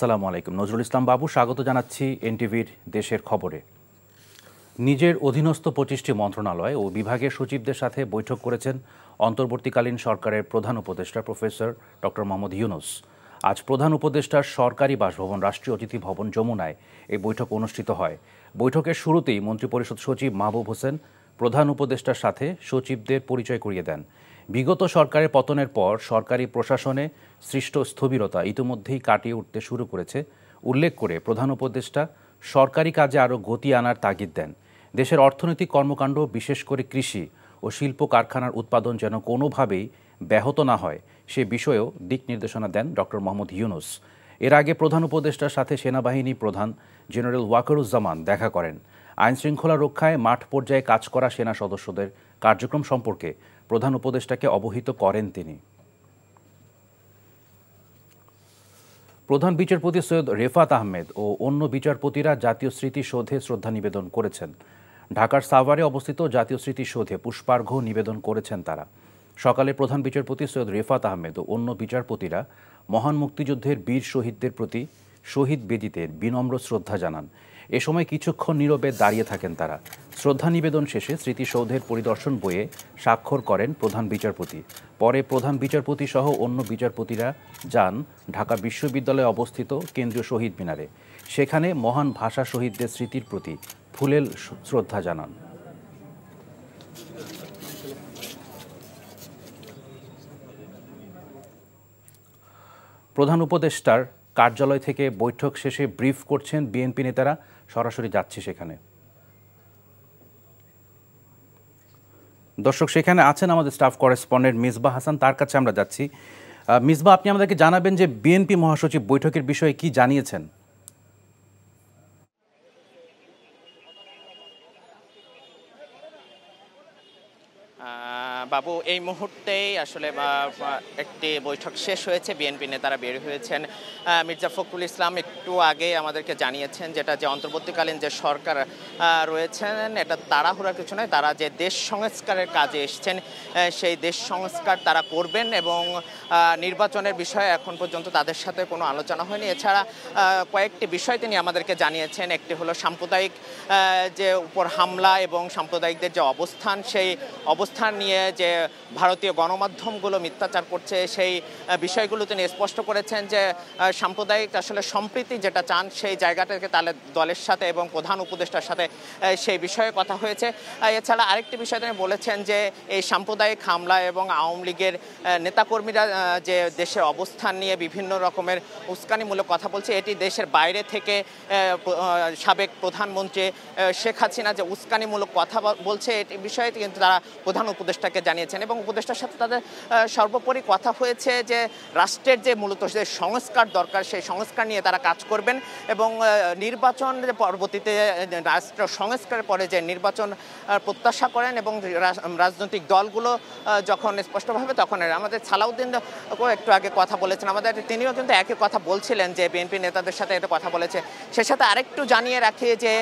আসসালামু আলাইকুম নজরুল ইসলাম বাবু স্বাগত জানাচ্ছি এনটিভির দেশের খবরে নিজের অধীনস্থ পঁচিশটি মন্ত্রণালয় ও বিভাগের সচিবদের সাথে বৈঠক করেছেন অন্তর্বর্তীকালীন সরকারের প্রধান উপদেষ্টা প্রফেসর ডক্টর মোহাম্মদ ইউনুস আজ প্রধান উপদেষ্টার সরকারি বাসভবন রাষ্ট্রীয় অতিথি ভবন যমুনায় এই বৈঠক অনুষ্ঠিত হয় বৈঠকের শুরুতেই মন্ত্রিপরিষদ সচিব মাহবুব হোসেন প্রধান উপদেষ্টার সাথে সচিবদের পরিচয় করিয়ে দেন বিগত সরকারের পতনের পর সরকারি প্রশাসনে সৃষ্ট স্থবিরতা ইতিমধ্যেই কাটিয়ে উঠতে শুরু করেছে উল্লেখ করে প্রধান উপদেষ্টা সরকারি কাজে আরও গতি আনার তাগিদ দেন দেশের অর্থনৈতিক কর্মকাণ্ড বিশেষ করে কৃষি ও শিল্প কারখানার উৎপাদন যেন কোনোভাবেই ব্যাহত না হয় সে বিষয়েও দিক নির্দেশনা দেন ডক্টর মোহাম্মদ ইউনুস এর আগে প্রধান উপদেষ্টার সাথে সেনাবাহিনী প্রধান জেনারেল ওয়াকারুজ্জামান দেখা করেন আইনশৃঙ্খলা রক্ষায় মাঠ পর্যায়ে কাজ করা সেনা সদস্যদের কার্যক্রম সম্পর্কে প্রধান উপদেষ্টাকে অবহিত করেন তিনি প্রধান বিচারপতি সৈয়দ রেফাত আহমেদ ও অন্য বিচারপতিরা জাতীয় স্মৃতিসৌধে শ্রদ্ধা নিবেদন করেছেন ঢাকার সাভারে অবস্থিত জাতীয় স্মৃতিসৌধে পুষ্পার্ঘ্য নিবেদন করেছেন তারা সকালে প্রধান বিচারপতি সৈয়দ রেফাত আহমেদ ও অন্য বিচারপতিরা মহান মুক্তিযুদ্ধের বীর শহীদদের প্রতি শহীদ বেদিতে বিনম্র শ্রদ্ধা জানান এ সময় কিছুক্ষণ নীরবে দাঁড়িয়ে থাকেন তারা শ্রদ্ধা নিবেদন শেষে স্মৃতিসৌধের পরিদর্শন বইয়ে স্বাক্ষর করেন প্রধান বিচারপতি পরে প্রধান বিচারপতি সহ অন্য বিচারপতিরা যান ঢাকা বিশ্ববিদ্যালয়ে অবস্থিত কেন্দ্রীয় শহীদ মিনারে সেখানে মহান ভাষা শহীদদের স্মৃতির প্রতি ফুলেল শ্রদ্ধা জানান প্রধান উপদেষ্টার কার্যালয় থেকে বৈঠক শেষে ব্রিফ করছেন বিএনপি নেতারা সরাসরি যাচ্ছে সেখানে দর্শক সেখানে আছেন আমাদের স্টাফ করেসপন্ডেন্ট মিসবা হাসান তার কাছে আমরা যাচ্ছি মিসবা আপনি আমাদেরকে জানাবেন যে বিএনপি মহাসচিব বৈঠকের বিষয়ে কি জানিয়েছেন বাবু এই মুহূর্তেই আসলে একটি বৈঠক শেষ হয়েছে বিএনপি নেতারা বের হয়েছেন মির্জা ফখরুল ইসলাম একটু আগে আমাদেরকে জানিয়েছেন যেটা যে অন্তর্বর্তীকালীন যে সরকার রয়েছেন এটা তাড়াহুড়া কিছু নয় তারা যে দেশ সংস্কারের কাজে এসছেন সেই দেশ সংস্কার তারা করবেন এবং নির্বাচনের বিষয়ে এখন পর্যন্ত তাদের সাথে কোনো আলোচনা হয়নি এছাড়া কয়েকটি বিষয় তিনি আমাদেরকে জানিয়েছেন একটি হলো সাম্প্রদায়িক যে উপর হামলা এবং সাম্প্রদায়িকদের যে অবস্থান সেই অবস্থান নিয়ে যে ভারতীয় গণমাধ্যমগুলো মিথ্যাচার করছে সেই বিষয়গুলো তিনি স্পষ্ট করেছেন যে সাম্প্রদায়িক আসলে সম্প্রীতি যেটা চান সেই জায়গাটাকে তাহলে দলের সাথে এবং প্রধান উপদেষ্টার সাথে সেই বিষয়ে কথা হয়েছে এছাড়া আরেকটি বিষয় তিনি বলেছেন যে এই সাম্প্রদায়িক হামলা এবং আওয়ামী লীগের নেতাকর্মীরা যে দেশের অবস্থান নিয়ে বিভিন্ন রকমের উস্কানিমূলক কথা বলছে এটি দেশের বাইরে থেকে সাবেক প্রধানমন্ত্রী শেখ হাসিনা যে উস্কানিমূলক কথা বলছে এটি বিষয়ে কিন্তু তারা প্রধান উপদেষ্টাকে জানিয়েছেন এবং উপদেষ্টার সাথে তাদের সর্বোপরি কথা হয়েছে যে রাষ্ট্রের যে মূলত যে সংস্কার দরকার সেই সংস্কার নিয়ে তারা কাজ করবেন এবং নির্বাচন পরবর্তীতে রাষ্ট্র সংস্কারের পরে যে নির্বাচন প্রত্যাশা করেন এবং রাজনৈতিক দলগুলো যখন স্পষ্টভাবে তখন আমাদের সালাউদ্দিন একটু আগে কথা বলেছেন আমাদের তিনিও কিন্তু একই কথা বলছিলেন যে বিএনপি নেতাদের সাথে এটা কথা বলেছে সে সাথে আরেকটু জানিয়ে রাখি যে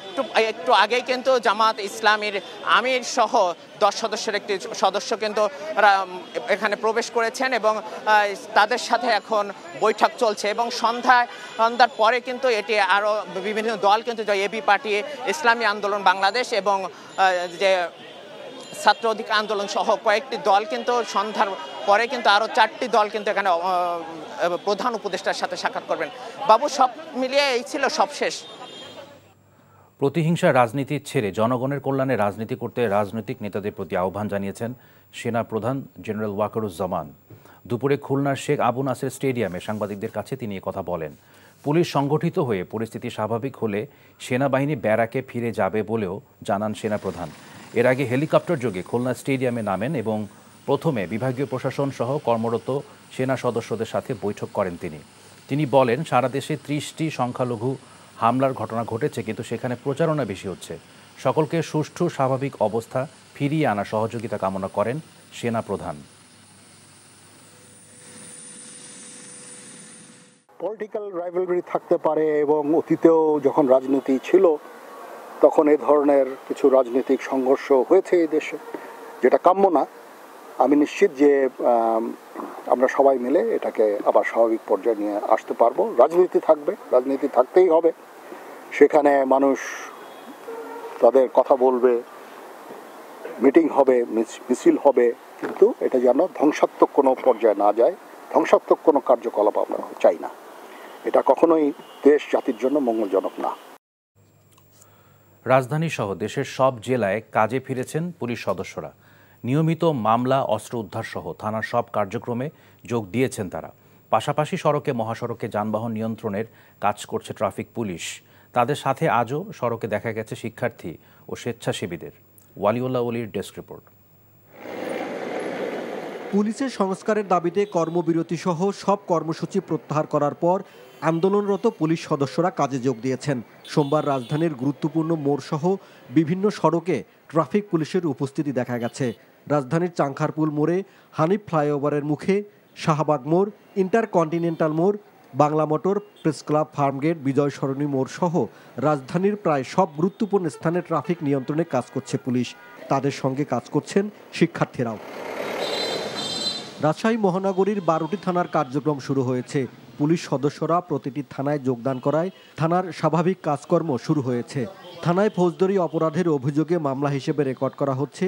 একটু একটু আগেই কিন্তু জামাত ইসলামীর আমির সহ দশ সদস্যের একটি সদস্য কিন্তু এখানে প্রবেশ করেছেন এবং তাদের সাথে এখন বৈঠক চলছে এবং সন্ধ্যায় সন্ধ্যার পরে কিন্তু এটি আরও বিভিন্ন দল কিন্তু যে এবি পার্টি ইসলামী আন্দোলন বাংলাদেশ এবং যে ছাত্র অধিকার আন্দোলন সহ কয়েকটি দল কিন্তু সন্ধ্যার পরে কিন্তু আরও চারটি দল কিন্তু এখানে প্রধান উপদেষ্টার সাথে সাক্ষাৎ করবেন বাবু সব মিলিয়ে এই ছিল সবশেষ প্রতিহিংসা রাজনীতি ছেড়ে জনগণের কল্যাণে রাজনীতি করতে রাজনৈতিক নেতাদের প্রতি আহ্বান জানিয়েছেন সেনা প্রধান জেনারেল ওয়াকারুজ্জামান দুপুরে খুলনার শেখ আবু নাসের স্টেডিয়ামে সাংবাদিকদের কাছে তিনি কথা বলেন পুলিশ সংগঠিত হয়ে পরিস্থিতি স্বাভাবিক হলে সেনাবাহিনী ব্যারাকে ফিরে যাবে বলেও জানান সেনাপ্রধান এর আগে হেলিকপ্টার যোগে খুলনা স্টেডিয়ামে নামেন এবং প্রথমে বিভাগীয় প্রশাসন সহ কর্মরত সেনা সদস্যদের সাথে বৈঠক করেন তিনি তিনি বলেন সারা দেশে ত্রিশটি সংখ্যালঘু হামলার ঘটনা ঘটেছে কিন্তু সেখানে প্রচারণা বেশি হচ্ছে সকলকে সুষ্ঠু স্বাভাবিক অবস্থা ফিরিয়ে আনা সহযোগিতা কামনা করেন সেনা প্রধান পলিটিক্যাল রাইভালরি থাকতে পারে এবং অতীতেও যখন রাজনীতি ছিল তখন এ ধরনের কিছু রাজনৈতিক সংঘর্ষ হয়েছে এই দেশে যেটা কাম্য না আমি নিশ্চিত যে আমরা সবাই মিলে এটাকে আবার স্বাভাবিক পর্যায়ে নিয়ে আসতে পারবো রাজনীতি থাকবে রাজনীতি থাকতেই হবে সেখানে মানুষ তাদের কথা বলবে মিটিং হবে মিছিল হবে কিন্তু এটা যেন ধ্বংসাত্মক কোনো পর্যায়ে না যায় ধ্বংসাত্মক কোনো কার্যকলাপ আমরা চাই না এটা কখনোই দেশ জাতির জন্য মঙ্গলজনক না রাজধানীসহ দেশের সব জেলায় কাজে ফিরেছেন পুলিশ সদস্যরা নিয়মিত মামলা অস্ত্র উদ্ধারসহ থানার সব কার্যক্রমে যোগ দিয়েছেন তারা পাশাপাশি সড়কে মহাসড়কে যানবাহন নিয়ন্ত্রণের কাজ করছে ট্রাফিক পুলিশ তাদের সাথে আজও সড়কে দেখা গেছে শিক্ষার্থী ও স্বেচ্ছাসেবীদের ওয়ালিউল্লাহ অলির ডেস্ক রিপোর্ট পুলিশের সংস্কারের দাবিতে কর্মবিরতি সহ সব কর্মসূচি প্রত্যাহার করার পর আন্দোলনরত পুলিশ সদস্যরা কাজে যোগ দিয়েছেন সোমবার রাজধানীর গুরুত্বপূর্ণ মোড়সহ বিভিন্ন সড়কে ট্রাফিক পুলিশের উপস্থিতি দেখা গেছে রাজধানীর চাংখারপুল মোড়ে হানিফ ফ্লাইওভারের মুখে শাহবাগ মোড় ইন্টারকন্টিনেন্টাল মোড় Bangla motor press club Farmgate Bijoy Sarani মোড় সহ রাজধানীর প্রায় সব গুরুত্বপূর্ণ স্থানে ট্রাফিক নিয়ন্ত্রণে কাজ করছে পুলিশ তাদের সঙ্গে কাজ করছেন শিক্ষার্থীরাও রাজশাহী মহানগরীর বারোটি থানার কার্যক্রম শুরু হয়েছে পুলিশ সদস্যরা প্রতিটি থানায় যোগদান করায় থানার স্বাভাবিক কাজকর্ম শুরু হয়েছে থানায় ফৌজদারি অপরাধের অভিযোগে মামলা হিসেবে রেকর্ড করা হচ্ছে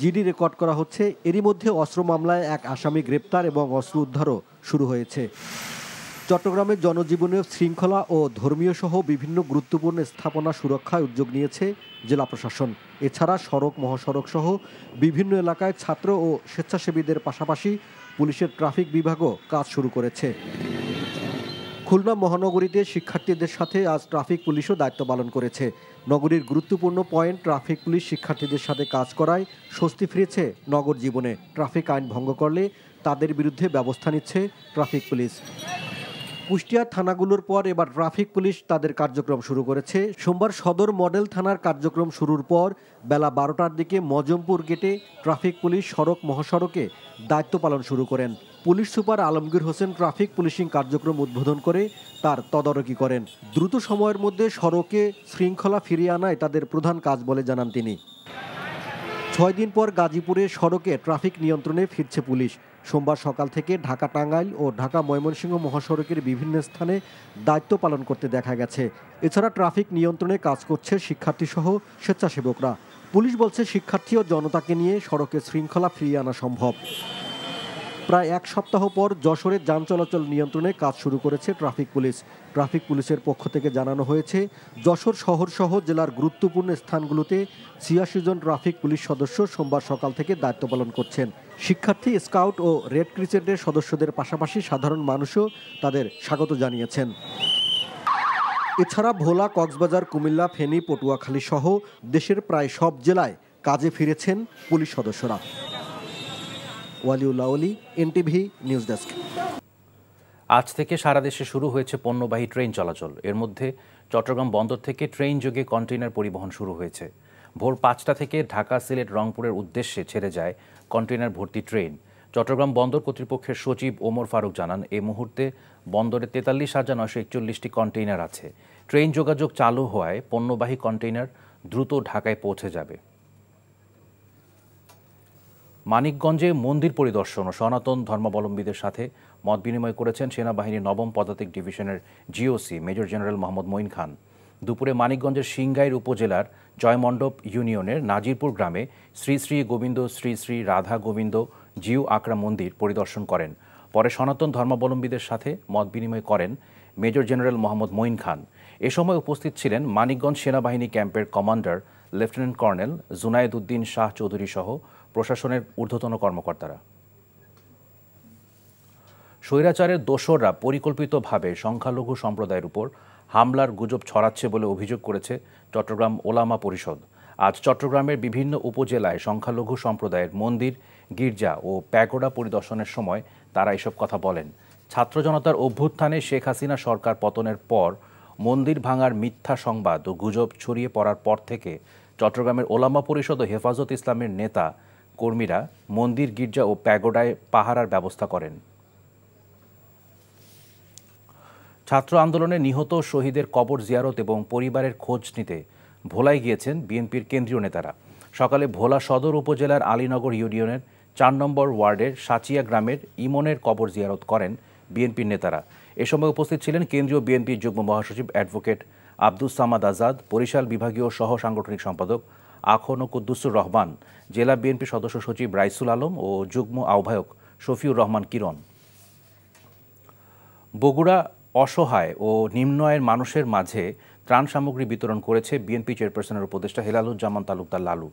জিডি রেকর্ড করা হচ্ছে এরই মধ্যে অস্ত্র মামলায় এক আসামি গ্রেপ্তার এবং অস্ত্র উদ্ধারও শুরু হয়েছে চট্টগ্রামের জনজীবনে শৃঙ্খলা ও ধর্মীয় সহ বিভিন্ন গুরুত্বপূর্ণ স্থাপনা সুরক্ষায় উদ্যোগ নিয়েছে জেলা প্রশাসন এছাড়া সড়ক মহাসড়ক সহ বিভিন্ন এলাকায় ছাত্র ও স্বেচ্ছাসেবীদের পাশাপাশি পুলিশের ট্রাফিক বিভাগও কাজ শুরু করেছে খুলনা মহানগরীতে শিক্ষার্থীদের সাথে আজ ট্রাফিক পুলিশও দায়িত্ব পালন করেছে নগরীর গুরুত্বপূর্ণ পয়েন্ট ট্রাফিক পুলিশ শিক্ষার্থীদের সাথে কাজ করায় স্বস্তি ফিরেছে নগর জীবনে ট্রাফিক আইন ভঙ্গ করলে তাদের বিরুদ্ধে ব্যবস্থা নিচ্ছে ট্রাফিক পুলিশ কুষ্টিয়া থানাগুলোর পর এবার ট্রাফিক পুলিশ তাদের কার্যক্রম শুরু করেছে সোমবার সদর মডেল থানার কার্যক্রম শুরুর পর বেলা বারোটার দিকে মজমপুর গেটে ট্রাফিক পুলিশ সড়ক মহাসড়কে দায়িত্ব পালন শুরু করেন police super Alamgir Hossain traffic policing কার্যক্রম উদ্বোধন করে তার তদারকি করেন দ্রুত সময়ের মধ্যে সড়কে শৃঙ্খলা ফিরিয়ে আনায় তাদের প্রধান কাজ বলে জানান তিনি ছয় দিন পর গাজীপুরে সড়কে ট্রাফিক নিয়ন্ত্রণে ফিরছে পুলিশ সোমবার সকাল থেকে ঢাকা টাঙ্গাইল ও ঢাকা ময়মনসিংহ মহাসড়কের বিভিন্ন স্থানে দায়িত্ব পালন করতে দেখা গেছে এছাড়া ট্রাফিক নিয়ন্ত্রণে কাজ করছে শিক্ষার্থীসহ স্বেচ্ছাসেবকরা পুলিশ বলছে শিক্ষার্থী ও জনতাকে নিয়ে সড়কে শৃঙ্খলা ফিরিয়ে আনা সম্ভব প্রায় এক সপ্তাহ পর যশোরে যান চলাচল নিয়ন্ত্রণে কাজ শুরু করেছে ট্রাফিক পুলিশ ট্রাফিক পুলিশের পক্ষ থেকে জানানো হয়েছে যশোর শহরসহ জেলার গুরুত্বপূর্ণ স্থানগুলোতে ছিয়াশি জন ট্রাফিক পুলিশ সদস্য সোমবার সকাল থেকে দায়িত্ব পালন করছেন শিক্ষার্থী স্কাউট ও রেড ক্রিসেন্টের সদস্যদের পাশাপাশি সাধারণ মানুষও তাদের স্বাগত জানিয়েছেন এছাড়া ভোলা কক্সবাজার কুমিল্লা ফেনী পটুয়াখালী সহ দেশের প্রায় সব জেলায় কাজে ফিরেছেন পুলিশ সদস্যরা ওয়ালিউ অলি এনটিভি নিউজ ডেস্ক আজ থেকে সারা দেশে শুরু হয়েছে পণ্যবাহী ট্রেন চলাচল এর মধ্যে চট্টগ্রাম বন্দর থেকে ট্রেন যোগে কন্টেইনার পরিবহন শুরু হয়েছে ভোর পাঁচটা থেকে ঢাকা সিলেট রংপুরের উদ্দেশ্যে ছেড়ে যায় কন্টেইনার ভর্তি ট্রেন চট্টগ্রাম বন্দর কর্তৃপক্ষের সচিব ওমর ফারুক জানান এ মুহূর্তে বন্দরে তেতাল্লিশ হাজার নয়শো একচল্লিশটি কন্টেইনার আছে ট্রেন যোগাযোগ চালু হওয়ায় পণ্যবাহী কন্টেইনার দ্রুত ঢাকায় পৌঁছে যাবে মানিকগঞ্জে মন্দির পরিদর্শন ও সনাতন ধর্মাবলম্বীদের সাথে মত বিনিময় করেছেন সেনাবাহিনীর নবম পদাতিক ডিভিশনের GOC major general Mohammad Moin Khan দুপুরে মানিকগঞ্জের সিংগাইর উপজেলার জয়মণ্ডপ ইউনিয়নের নাজিরপুর গ্রামে শ্রী শ্রী গোবিন্দ শ্রী শ্রী রাধা গোবিন্দ জিউ আকরা মন্দির পরিদর্শন করেন পরে সনাতন ধর্মাবলম্বীদের সাথে মত বিনিময় করেন মেজর জেনারেল মোহাম্মদ মঈন খান এ সময় উপস্থিত ছিলেন মানিকগঞ্জ সেনাবাহিনী ক্যাম্পের commander lieutenant colonel Junayed Uddin Shah Chowdhury সহ প্রশাসনের ঊর্ধ্বতন কর্মকর্তারা স্বৈরাচারের দোসররা পরিকল্পিতভাবে সংখ্যালঘু সম্প্রদায়ের উপর হামলার গুজব ছড়াচ্ছে বলে অভিযোগ করেছে চট্টগ্রাম ওলামা পরিষদ আজ চট্টগ্রামের বিভিন্ন উপজেলায় সংখ্যালঘু সম্প্রদায়ের মন্দির গির্জা ও প্যাগোডা পরিদর্শনের সময় তারা এসব কথা বলেন ছাত্র জনতার অভ্যুত্থানে শেখ হাসিনা সরকার পতনের পর মন্দির ভাঙার মিথ্যা সংবাদ ও গুজব ছড়িয়ে পড়ার পর থেকে চট্টগ্রামের ওলামা পরিষদ ও হেফাজত ইসলামের নেতা কর্মীরা মন্দির গির্জা ও প্যাগোডায় পাহারার ব্যবস্থা করেন ছাত্র আন্দোলনে নিহত শহীদের কবর জিয়ারত এবং পরিবারের খোঁজ নিতে ভোলায় গিয়েছেন বিএনপির কেন্দ্রীয় নেতারা সকালে ভোলা সদর উপজেলার আলীনগর ইউনিয়নের চার নম্বর ওয়ার্ডের সাচিয়া গ্রামের ইমনের কবর জিয়ারত করেন বিএনপির নেতারা এ সময় উপস্থিত ছিলেন কেন্দ্রীয় বিএনপির যুগ্ম মহাসচিব অ্যাডভোকেট আব্দুস সামাদ আজাদ বরিশাল বিভাগীয় সহ সাংগঠনিক সম্পাদক ও কুদ্দুসুর রহমান জেলা বিএনপি সদস্য সচিব রাইসুল আলম ও যুগ্ম আহ্বায়ক শফিউর রহমান কিরণ বগুড়া অসহায় ও নিম্ন আয়ের মানুষের মাঝে ত্রাণ সামগ্রী বিতরণ করেছে বিএনপি চেয়ারপারসনের উপদেষ্টা হেলালুজ্জামান তালুকদার লালু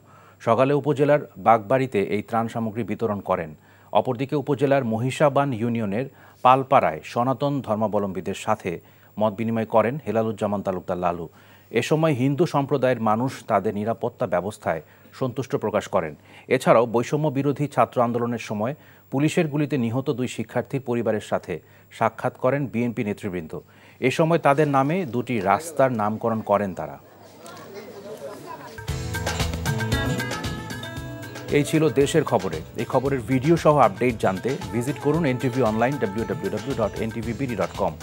সকালে উপজেলার বাগবাড়িতে এই ত্রাণ সামগ্রী বিতরণ করেন অপরদিকে উপজেলার মহিষাবান ইউনিয়নের পালপাড়ায় সনাতন ধর্মাবলম্বীদের সাথে মত বিনিময় করেন হেলালুজ্জামান তালুকদার লালু এ সময় হিন্দু সম্প্রদায়ের মানুষ তাদের নিরাপত্তা ব্যবস্থায় সন্তুষ্ট প্রকাশ করেন এছাড়াও বৈষম্য বিরোধী ছাত্র আন্দোলনের সময় পুলিশের গুলিতে নিহত দুই শিক্ষার্থীর পরিবারের সাথে সাক্ষাৎ করেন বিএনপি নেতৃবৃন্দ এ সময় তাদের নামে দুটি রাস্তার নামকরণ করেন তারা এই ছিল দেশের খবরে এই খবরের ভিডিও সহ আপডেট জানতে ভিজিট করুন NTV online W W W dot NTVBD dot com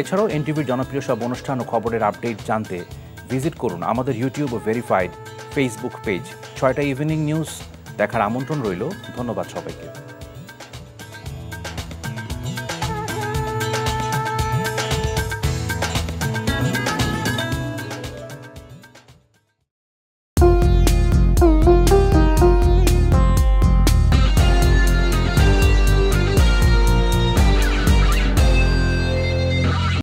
এছাড়াও এনটিভির জনপ্রিয় সব অনুষ্ঠান ও খবরের আপডেট জানতে ভিজিট করুন আমাদের ইউটিউব ও ভেরিফাইড ফেসবুক পেজ ছয়টা ইভিনিং নিউজ দেখার আমন্ত্রণ রইল ধন্যবাদ সবাইকে